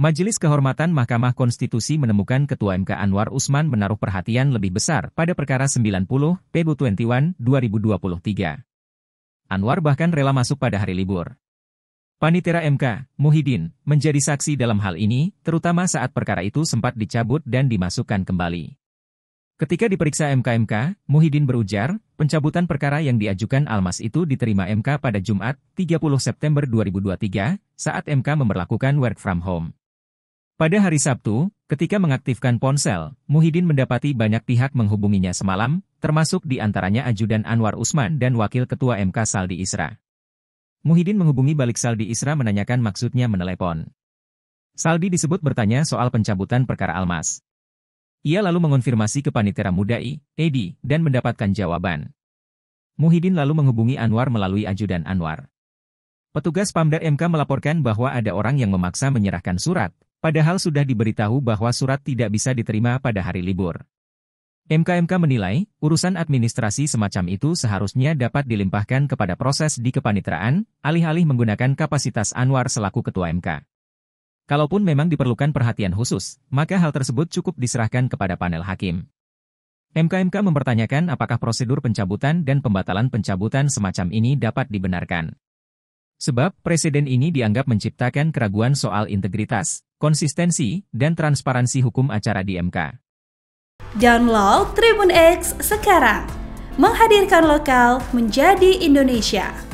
Majelis Kehormatan Mahkamah Konstitusi menemukan Ketua MK Anwar Usman menaruh perhatian lebih besar pada perkara 90 PB21 2023. Anwar bahkan rela masuk pada hari libur. Panitera MK, Muhyiddin, menjadi saksi dalam hal ini, terutama saat perkara itu sempat dicabut dan dimasukkan kembali. Ketika diperiksa MKMK, -MK, Muhyiddin berujar, pencabutan perkara yang diajukan Almas itu diterima MK pada Jumat, 30 September 2023, saat MK memperlakukan work from home. Pada hari Sabtu, ketika mengaktifkan ponsel, Muhyiddin mendapati banyak pihak menghubunginya semalam, termasuk di antaranya Ajudan Anwar Usman dan Wakil Ketua MK Saldi Isra. Muhyiddin menghubungi balik Saldi Isra menanyakan maksudnya menelepon. Saldi disebut bertanya soal pencabutan perkara Almas. Ia lalu mengonfirmasi ke Panitera Mudai, Edi, dan mendapatkan jawaban. Muhyiddin lalu menghubungi Anwar melalui Ajudan Anwar. Petugas Pamdar MK melaporkan bahwa ada orang yang memaksa menyerahkan surat, Padahal sudah diberitahu bahwa surat tidak bisa diterima pada hari libur. MKMK menilai, urusan administrasi semacam itu seharusnya dapat dilimpahkan kepada proses di kepanitraan, alih-alih menggunakan kapasitas Anwar selaku Ketua MK. Kalaupun memang diperlukan perhatian khusus, maka hal tersebut cukup diserahkan kepada panel hakim. MKMK mempertanyakan apakah prosedur pencabutan dan pembatalan pencabutan semacam ini dapat dibenarkan. Sebab, presiden ini dianggap menciptakan keraguan soal integritas, konsistensi, dan transparansi hukum acara di MK. Download Tribun X sekarang, menghadirkan lokal menjadi Indonesia.